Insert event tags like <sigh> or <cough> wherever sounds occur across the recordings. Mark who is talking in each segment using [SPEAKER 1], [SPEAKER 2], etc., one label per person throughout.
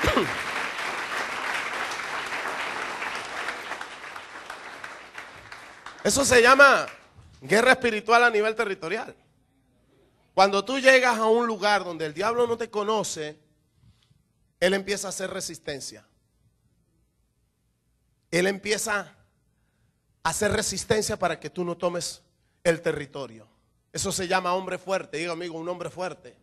[SPEAKER 1] <coughs> Eso se llama guerra espiritual a nivel territorial. Cuando tú llegas a un lugar donde el diablo no te conoce, él empieza a hacer resistencia. Él empieza a hacer resistencia para que tú no tomes el territorio. Eso se llama hombre fuerte, Digo amigo, un hombre fuerte.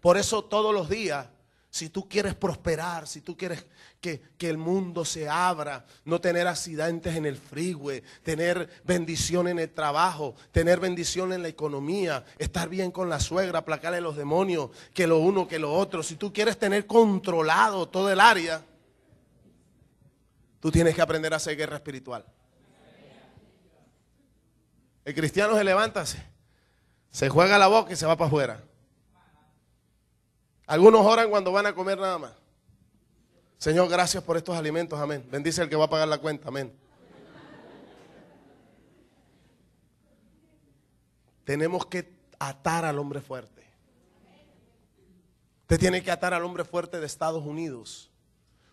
[SPEAKER 1] Por eso todos los días si tú quieres prosperar, si tú quieres que, el mundo se abra, no tener accidentes en el freeway, tener bendición en el trabajo, tener bendición en la economía, estar bien con la suegra, aplacarle los demonios, que lo uno, que lo otro, si tú quieres tener controlado todo el área, tú tienes que aprender a hacer guerra espiritual. El cristiano se levanta, se juega la boca y se va para afuera. Algunos oran cuando van a comer nada más. Señor, gracias por estos alimentos, amén. Bendice el que va a pagar la cuenta, amén. Tenemos que atar al hombre fuerte. Usted tiene que atar al hombre fuerte de Estados Unidos.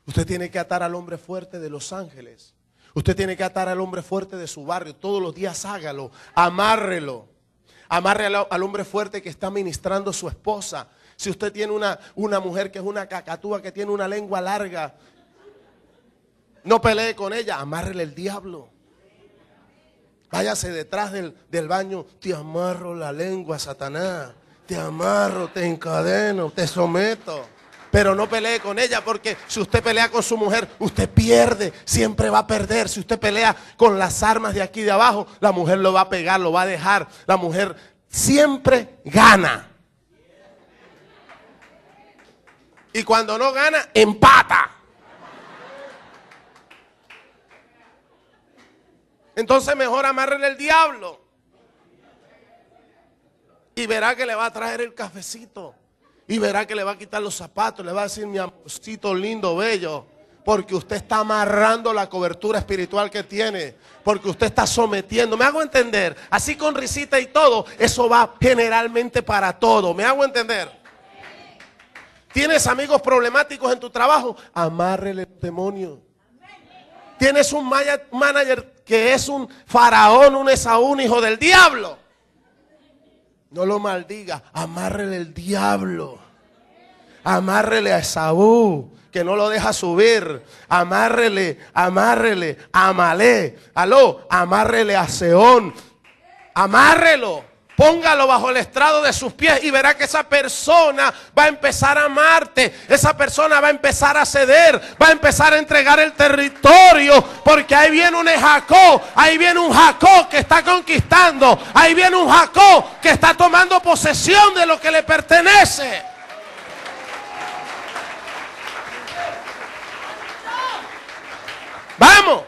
[SPEAKER 1] Usted tiene que atar al hombre fuerte de Los Ángeles. Usted tiene que atar al hombre fuerte de su barrio. Todos los días hágalo. Amárrelo. Amarre al, hombre fuerte que está ministrando su esposa si usted tiene una, una mujer que es una cacatúa, que tiene una lengua larga, no pelee con ella, amárrele el diablo. Váyase detrás del, del baño, te amarro la lengua, Satanás. Te amarro, te encadeno, te someto pero no pelee con ella porque si usted pelea con su mujer, usted pierde, siempre va a perder. Si usted pelea con las armas de aquí de abajo, la mujer lo va a pegar, lo va a dejar. La mujer siempre gana. Y cuando no gana, empata. Entonces mejor amarren el diablo. Y verá que le va a traer el cafecito. Y verá que le va a quitar los zapatos. Le va a decir, mi amorcito lindo, bello. Porque usted está amarrando la cobertura espiritual que tiene. Porque usted está sometiendo. Me hago entender. Así con risita y todo. Eso va generalmente para todo. Me hago entender. ¿Tienes amigos problemáticos en tu trabajo? Amárrele el demonio. ¿Tienes un manager que es un faraón, un esaú, un hijo del diablo? No lo maldiga, amárrele el diablo. Amárrele a Esaú, que no lo deja subir. Amárrele, amárrele, amale. Aló, amárrele a Seón. Amárrelo. Póngalo bajo el estrado de sus pies y verá que esa persona va a empezar a amarte. Esa persona va a empezar a ceder, va a empezar a entregar el territorio. Porque ahí viene un Jacob, ahí viene un Jacob que está conquistando, ahí viene un jacó que está tomando posesión de lo que le pertenece. Vamos.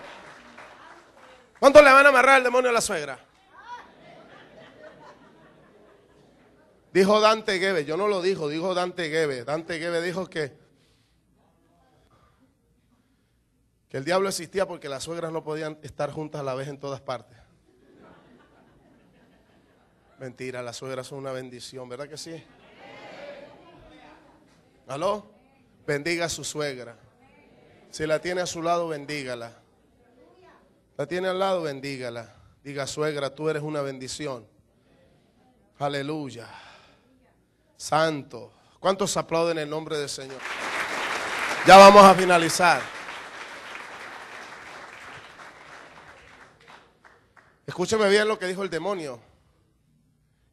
[SPEAKER 1] ¿Cuánto le van a amarrar el demonio a la suegra? Dijo Dante Gueve, yo no lo dijo, dijo Dante Gueve. Dante Gueve dijo que, que el diablo existía porque las suegras no podían estar juntas a la vez en todas partes. Mentira, las suegras son una bendición, ¿verdad que sí? ¿Aló? Bendiga a su suegra. Si la tiene a su lado, bendígala. La tiene al lado, bendígala. Diga, suegra, tú eres una bendición. Aleluya. Santo. ¿Cuántos aplauden el nombre del Señor? Ya vamos a finalizar. Escúcheme bien lo que dijo el demonio.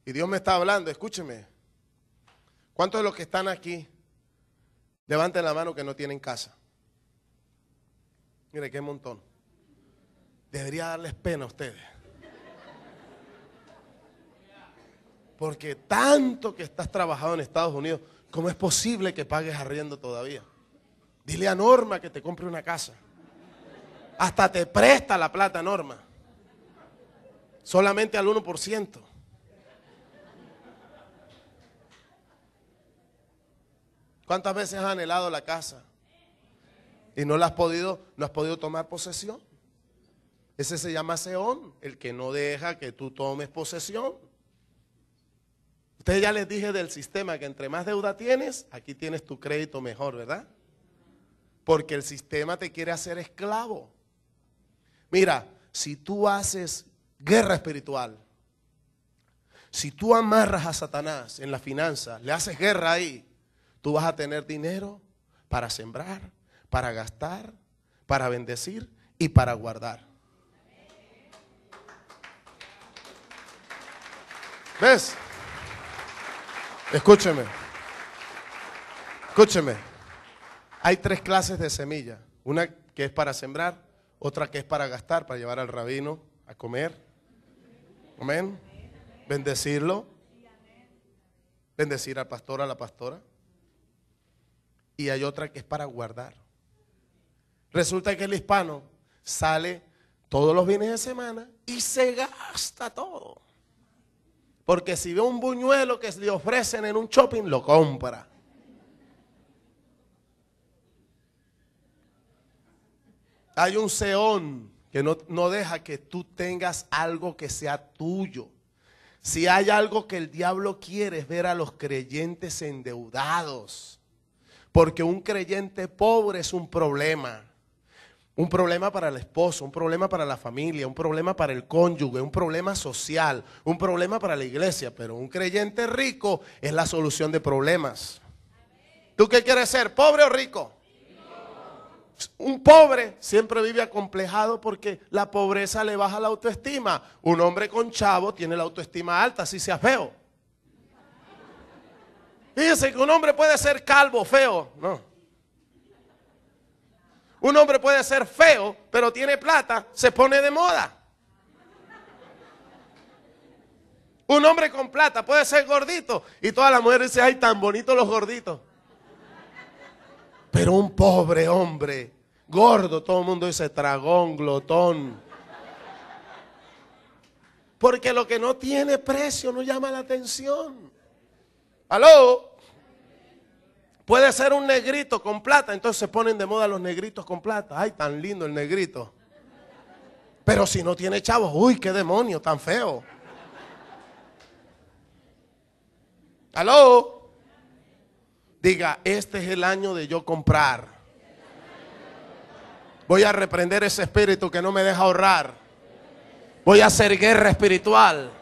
[SPEAKER 1] Y Dios me está hablando, escúcheme. ¿Cuántos de los que están aquí levanten la mano que no tienen casa? Mire, qué montón. Debería darles pena a ustedes. Porque tanto que estás trabajado en Estados Unidos, ¿cómo es posible que pagues arriendo todavía? Dile a Norma que te compre una casa. Hasta te presta la plata, Norma. Solamente al 1%. ¿Cuántas veces has anhelado la casa? Y no la has podido, no has podido tomar posesión. Ese se llama Seón, el que no deja que tú tomes posesión. Ustedes ya les dije del sistema que entre más deuda tienes, aquí tienes tu crédito mejor, ¿verdad? Porque el sistema te quiere hacer esclavo. Mira, si tú haces guerra espiritual, si tú amarras a Satanás en la finanza, le haces guerra ahí, tú vas a tener dinero para sembrar, para gastar, para bendecir y para guardar. ¿Ves? Escúcheme. Escúcheme. Hay tres clases de semilla, Una que es para sembrar, otra que es para gastar, para llevar al rabino a comer. Amén. Bendecirlo. Bendecir al pastor, a la pastora. Y hay otra que es para guardar. Resulta que el hispano sale todos los fines de semana y se gasta todo. Porque si ve un buñuelo que le ofrecen en un shopping, lo compra. Hay un seón que no, no, deja que tú tengas algo que sea tuyo. Si hay algo que el diablo quiere es ver a los creyentes endeudados. Porque un creyente pobre es un problema. Un problema para el esposo, un problema para la familia, un problema para el cónyuge, un problema social, un problema para la iglesia. Pero un creyente rico es la solución de problemas. ¿Tú qué quieres ser? ¿Pobre o rico? Un pobre siempre vive acomplejado porque la pobreza le baja la autoestima. Un hombre con chavo tiene la autoestima alta, si sea feo. Fíjense que un hombre puede ser calvo, feo. No. Un hombre puede ser feo, pero tiene plata, se pone de moda. Un hombre con plata puede ser gordito y toda la mujer dice, ay, tan bonitos los gorditos. Pero un pobre hombre, gordo, todo el mundo dice tragón, glotón. Porque lo que no tiene precio no llama la atención. ¿Aló? Puede ser un negrito con plata, entonces se ponen de moda los negritos con plata. Ay, tan lindo el negrito. Pero si no tiene chavos, uy, qué demonio, tan feo. ¿Aló? Diga, este es el año de yo comprar. Voy a reprender ese espíritu que no me deja ahorrar. Voy a hacer guerra espiritual.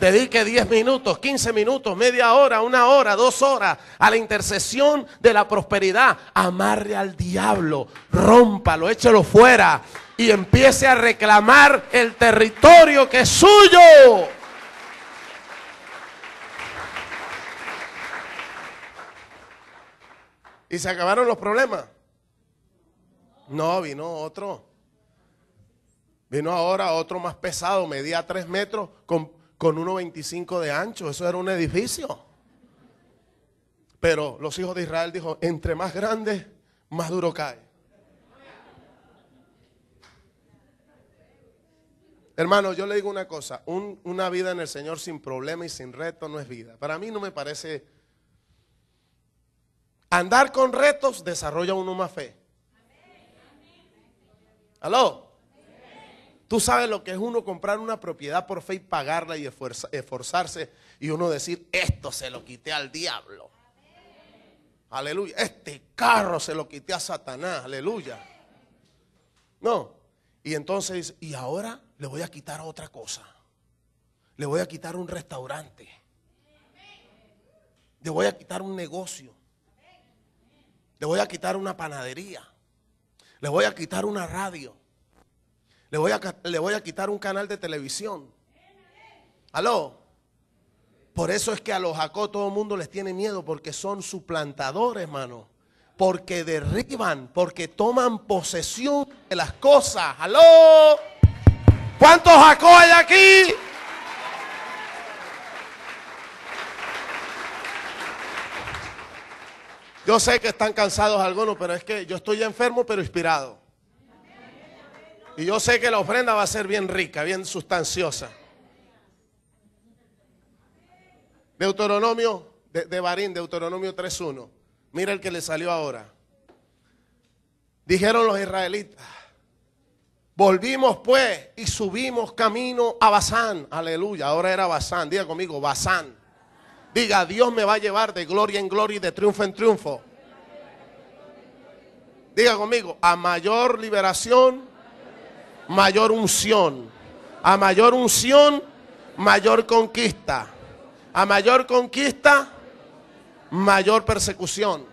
[SPEAKER 1] Dedique 10 minutos, 15 minutos, media hora, una hora, dos horas a la intercesión de la prosperidad. Amarre al diablo, rómpalo, échelo fuera y empiece a reclamar el territorio que es suyo. ¿Y se acabaron los problemas? No, vino otro. Vino ahora otro más pesado, medía tres metros, con con 1,25 de ancho. Eso era un edificio. Pero los hijos de Israel dijo, entre más grande, más duro cae. Hermano, yo le digo una cosa, una vida en el Señor sin problema y sin reto no es vida. Para mí no me parece... Andar con retos desarrolla uno más fe. Aló. Tú sabes lo que es uno comprar una propiedad por fe y pagarla y esforzarse y uno decir, esto se lo quité al diablo. Aleluya. Este carro se lo quité a Satanás. Aleluya. No. Y entonces, y ahora le voy a quitar otra cosa. Le voy a quitar un restaurante. Le voy a quitar un negocio. Le voy a quitar una panadería. Le voy a quitar una radio. Le voy a, le voy a quitar un canal de televisión. ¿Aló? Por eso es que a los Jacob todo el mundo les tiene miedo, porque son suplantadores, hermano. Porque derriban, porque toman posesión de las cosas. ¿Aló? ¿Cuántos Jacob hay aquí? Yo sé que están cansados algunos, pero es que yo estoy enfermo, pero inspirado. Y yo sé que la ofrenda va a ser bien rica, bien sustanciosa. Deuteronomio de, Barín, Deuteronomio 3.1. Mira el que le salió ahora. Dijeron los israelitas, volvimos pues y subimos camino a Bazán. Aleluya, ahora era Bazán. Diga conmigo, Bazán. Diga, Dios me va a llevar de gloria en gloria y de triunfo en triunfo. Diga conmigo, a mayor liberación, mayor unción. A mayor unción, mayor conquista. A mayor conquista, mayor persecución.